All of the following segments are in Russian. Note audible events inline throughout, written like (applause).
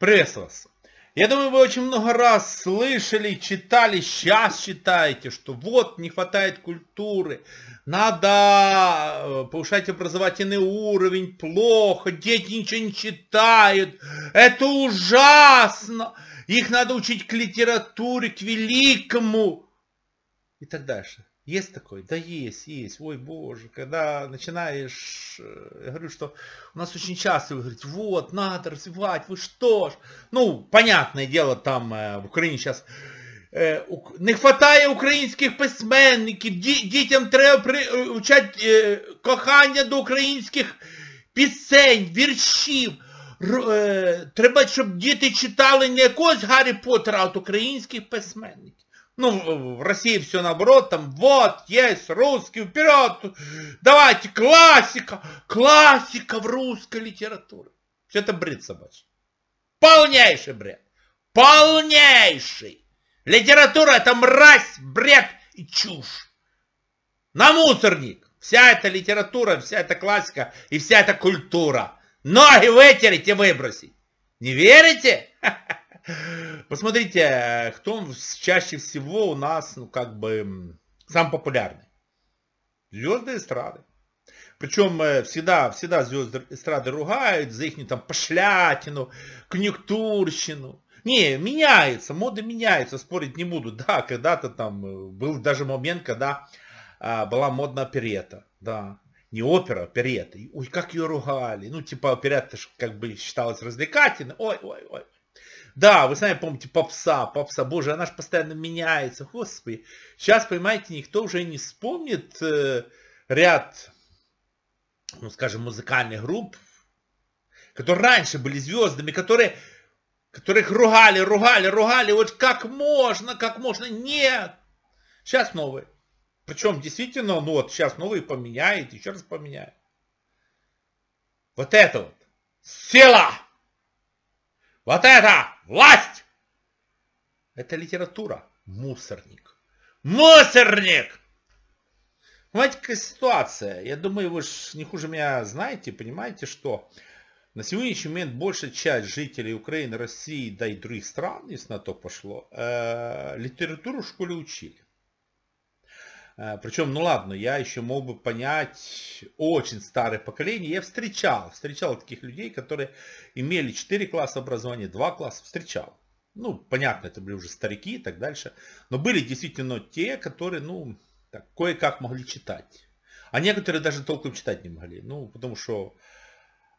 Преслос. Я думаю, вы очень много раз слышали, читали, сейчас читаете, что вот не хватает культуры, надо э, повышать образовательный уровень, плохо, дети ничего не читают, это ужасно, их надо учить к литературе, к великому и так дальше. Есть такой? Да есть, есть. Ой, боже, когда начинаешь... Э, я говорю, что у нас очень часто вы вот, надо развивать, вы что ж. Ну, понятное дело, там э, в Украине сейчас... Э, не хватає українських письменників, дітям треба вчати кохання до українських пісень, віршів. Треба, щоб діти читали не якогось Гаррі Поттера, а от українських письменників. Ну, в России все наоборот, там вот, есть русский, вперед, давайте, классика, классика в русской литературе. Все это бред собачий. Полнейший бред. Полнейший. Литература это мразь, бред и чушь. На мусорник. Вся эта литература, вся эта классика и вся эта культура. Ноги вытереть и выбросить. Не верите? Ха-ха. (laughs) Посмотрите, э, кто чаще всего у нас, ну, как бы, сам популярный. Звезды эстрады. Причем э, всегда, всегда звезды эстрады ругают за их там пошлятину, конъюнктурщину. Не, меняется, моды меняются, спорить не буду. Да, когда-то там э, был даже момент, когда а, была модна оперета. Да, не опера, а оперета. Ой, как ее ругали. Ну, типа оперета как бы считалась развлекательной. Ой, ой, ой. Да, вы сами помните попса, попса, боже, она же постоянно меняется, господи. Сейчас, понимаете, никто уже не вспомнит э, ряд, ну, скажем, музыкальных групп, которые раньше были звездами, которые, которых ругали, ругали, ругали, вот как можно, как можно, нет. Сейчас новые. Причем действительно, ну вот сейчас новые поменяет, еще раз поменяет. Вот это вот. Сила! Вот это! Власть! Это литература. Мусорник. Мусорник! Понимаете, какая ситуация? Я думаю, вы же не хуже меня знаете, понимаете, что на сегодняшний момент большая часть жителей Украины, России, да и других стран, если на то пошло, э, литературу в школе учили. Э, Причем, ну ладно, я еще мог бы понять очень старое поколение. Я встречал, встречал таких людей, которые имели 4 класса образования, 2 класса, встречал. Ну, понятно, это были уже старики и так дальше. Но были действительно те, которые, ну, кое-как могли читать. А некоторые даже толком читать не могли. Ну, потому что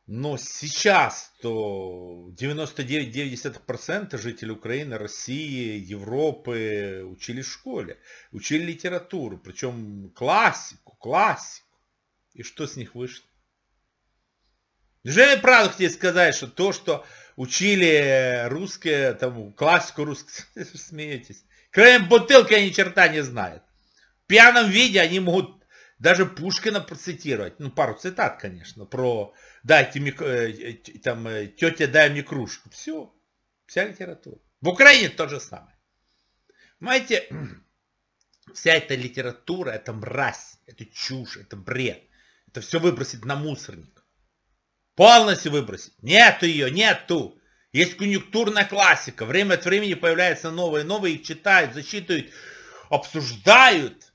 но сейчас то 99-90% жителей Украины, России, Европы учили в школе, учили литературу, причем классику, классику. И что с них вышло? Неужели правду хотели сказать, что то, что учили русские, там, классику русскую, (laughs) смеетесь, Кроме бутылки они черта не знают. В пьяном виде они могут даже Пушкина процитировать, ну, пару цитат, конечно, про «дайте мне, э, э, там, э, тетя, дай мне кружку». Все, вся литература. В Украине то же самое. Понимаете, (clears throat) вся эта литература, это мразь, это чушь, это бред. Это все выбросить на мусорник. Полностью выбросить. Нету ее, нету. Есть конъюнктурная классика. Время от времени появляются новые, новые их читают, зачитывают, обсуждают.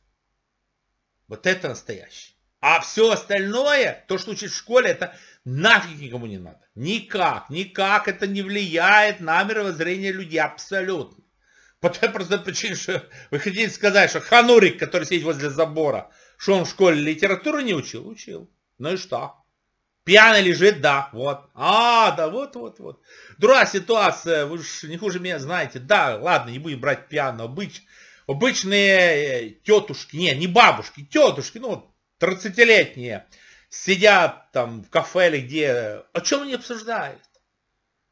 Вот это настоящее. А все остальное, то, что учат в школе, это нафиг никому не надо. Никак, никак это не влияет на мировоззрение людей абсолютно. По той простой причине, что вы хотите сказать, что Ханурик, который сидит возле забора, что он в школе литературу не учил? Учил. Ну и что? Пьяный лежит, да, вот. А, да, вот, вот, вот. Другая ситуация, вы же не хуже меня знаете. Да, ладно, не будем брать пьяного быть обычные э, тетушки, не, не бабушки, тетушки, ну, 30-летние, сидят там в кафе или где, о чем они обсуждают?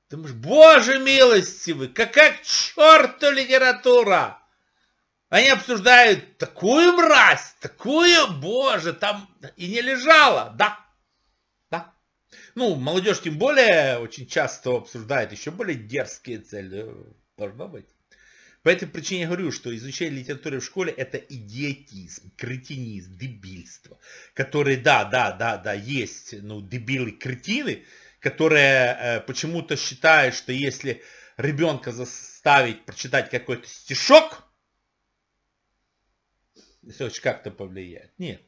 Ты думаешь, боже милостивый, какая к черту литература! Они обсуждают такую мразь, такую, боже, там и не лежала, да, да. Ну, молодежь тем более очень часто обсуждает еще более дерзкие цели, должно быть. По этой причине я говорю, что изучение литературы в школе это идиотизм, кретинизм, дебильство, которые, да, да, да, да, есть, ну, дебилы, кретины, которые э, почему-то считают, что если ребенка заставить прочитать какой-то стишок, это очень как-то повлияет. Нет.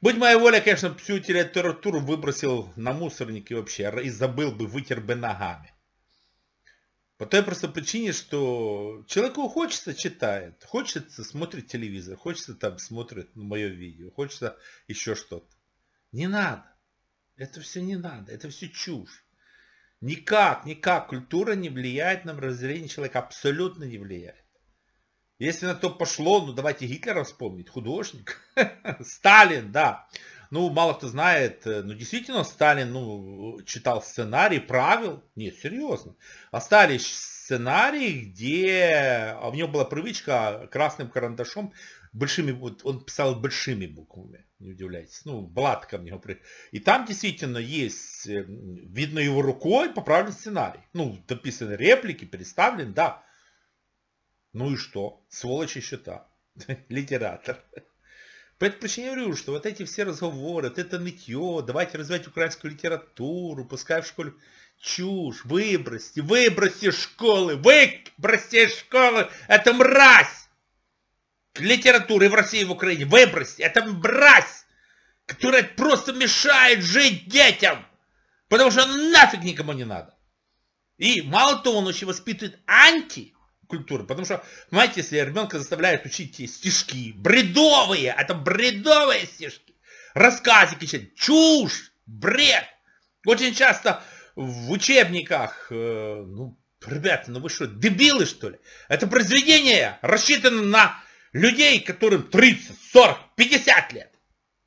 Будь моя воля, конечно, всю литературу выбросил на мусорник и вообще, и забыл бы, вытер бы ногами. По той просто причине, что человеку хочется читает, хочется смотрит телевизор, хочется там смотрит мое видео, хочется еще что-то. Не надо. Это все не надо, это все чушь. Никак, никак культура не влияет на разделение человека, абсолютно не влияет. Если на то пошло, ну давайте Гитлера вспомнить, художник, (laughs) Сталин, да ну, мало кто знает, э, ну, действительно, Сталин, ну, э, читал сценарий, правил. Нет, серьезно. Остались а сценарий, где в а, него была привычка красным карандашом большими, вот он писал большими буквами, не удивляйтесь. Ну, Блатка в него при... И там действительно есть, э, видно его рукой, поправлен сценарий. Ну, дописаны реплики, переставлен, да. Ну и что? сволочи и счета. (laughs) Литератор. Поэтому причине я говорю, что вот эти все разговоры, вот это нытье, давайте развивать украинскую литературу, пускай в школе чушь, выбросьте, выбросьте школы, выбросьте школы, это мразь! Литературы в России и в Украине, выбросьте, это мразь, которая просто мешает жить детям, потому что нафиг никому не надо. И мало того, он еще воспитывает анти культуры. Потому что, знаете, если ребенка заставляют учить стишки, бредовые, это бредовые стишки, рассказики, читать, чушь, бред. Очень часто в учебниках, э, ну, ребята, ну вы что, дебилы что ли? Это произведение рассчитано на людей, которым 30, 40, 50 лет.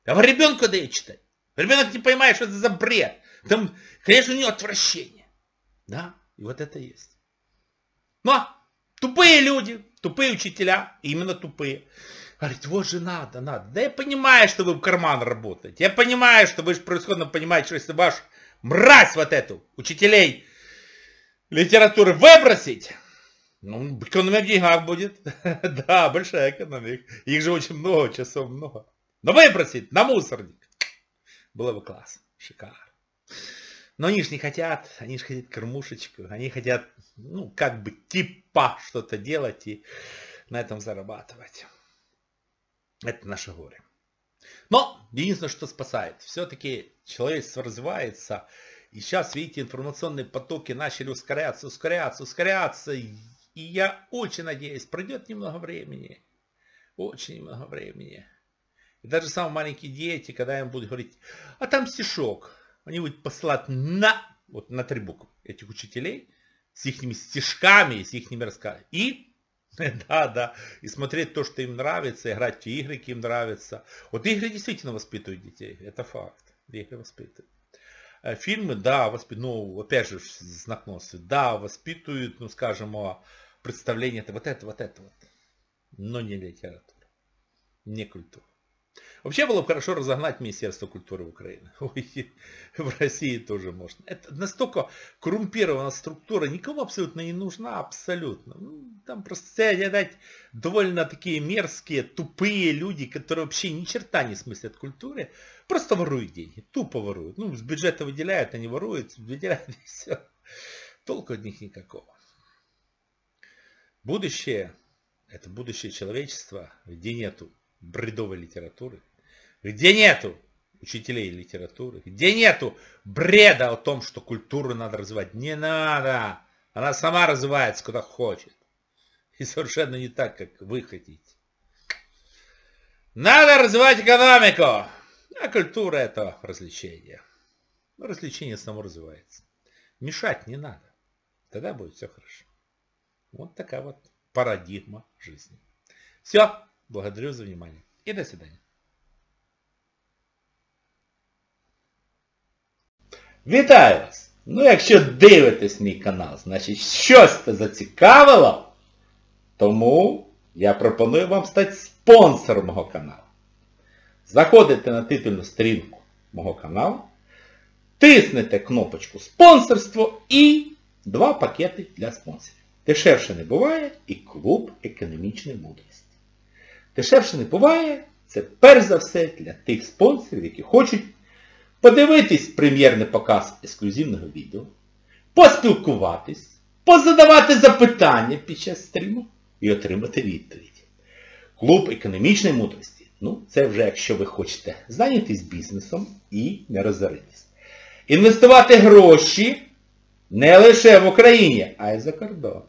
А вы ребенку дают читать. Ребенок не понимает, что это за бред. Там, конечно, у него отвращение. Да, и вот это есть. Но Тупые люди, тупые учителя, именно тупые. Говорит, вот же надо, надо. Да я понимаю, что вы в карман работаете. Я понимаю, что вы же происходно понимаете, что если ваш мразь вот эту, учителей литературы выбросить, ну, экономия в деньгах будет. (laughs) да, большая экономия. Их же очень много, часов много. Но выбросить на мусорник было бы классно, шикарно. Но они же не хотят, они же хотят кормушечку, они хотят, ну, как бы типа что-то делать и на этом зарабатывать. Это наше горе. Но единственное, что спасает, все-таки человечество развивается, и сейчас, видите, информационные потоки начали ускоряться, ускоряться, ускоряться, и я очень надеюсь, пройдет немного времени, очень много времени. И даже самые маленькие дети, когда им будут говорить, а там стишок, они будут послать на, вот на три буквы этих учителей, с их стишками, с их рассказами. И, (laughs) да, да, и смотреть то, что им нравится, играть в те игры, какие им нравятся. Вот игры действительно воспитывают детей, это факт. Игры воспитывают. Э, фильмы, да, воспитывают, ну, опять же, знак носа, да, воспитывают, ну, скажем, представление, это вот это, вот это, вот. Но не литература, не культура. Вообще было бы хорошо разогнать Министерство культуры Украины. (laughs) Ой, в России тоже можно. Это настолько коррумпирована структура, никому абсолютно не нужна, абсолютно. Ну, там просто сядать а, довольно такие мерзкие, тупые люди, которые вообще ни черта не смыслят культуре, просто воруют деньги, тупо воруют. Ну, с бюджета выделяют, они воруют, выделяют (laughs) и все. Толку от них никакого. Будущее, это будущее человечества, где нету бредовой литературы, где нету учителей литературы, где нету бреда о том, что культуру надо развивать. Не надо! Она сама развивается, куда хочет. И совершенно не так, как вы хотите. Надо развивать экономику, а культура это развлечение. Но развлечение само развивается. Мешать не надо. Тогда будет все хорошо. Вот такая вот парадигма жизни. Все. Благодарю за внимание и до свидания. Вітаю вас! Ну якщо дивитесь мій канал, значить щось це зацікавило, тому я пропоную вам стати спонсором мого каналу. Заходите на титульну сторінку мого каналу, тиснете кнопочку спонсорство і два пакети для спонсорів. Дешевше не буває і клуб Економічний мудрість. Дешевше не буває, це перш за все для тих спонсорів, які хочуть подивитись прем'єрний показ ексклюзивного відео, поспілкуватись, позадавати запитання під час стріму і отримати відповідь. Клуб економічної мудрості. Ну, це вже якщо ви хочете зайнятися бізнесом і не розоритись. Інвестувати гроші не лише в Україні, а й за кордоном.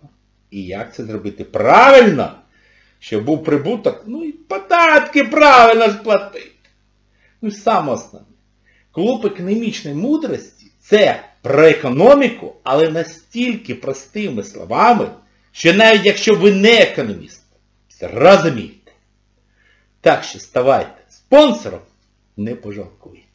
І як це зробити правильно? щоб був прибуток, ну і податки правильно ж платити. Ну і саме основне. Клуб економічної мудрості це про економіку, але настільки простими словами, що навіть якщо ви не економіст, розумієте. Так що ставайте спонсором, не пожалкуйте.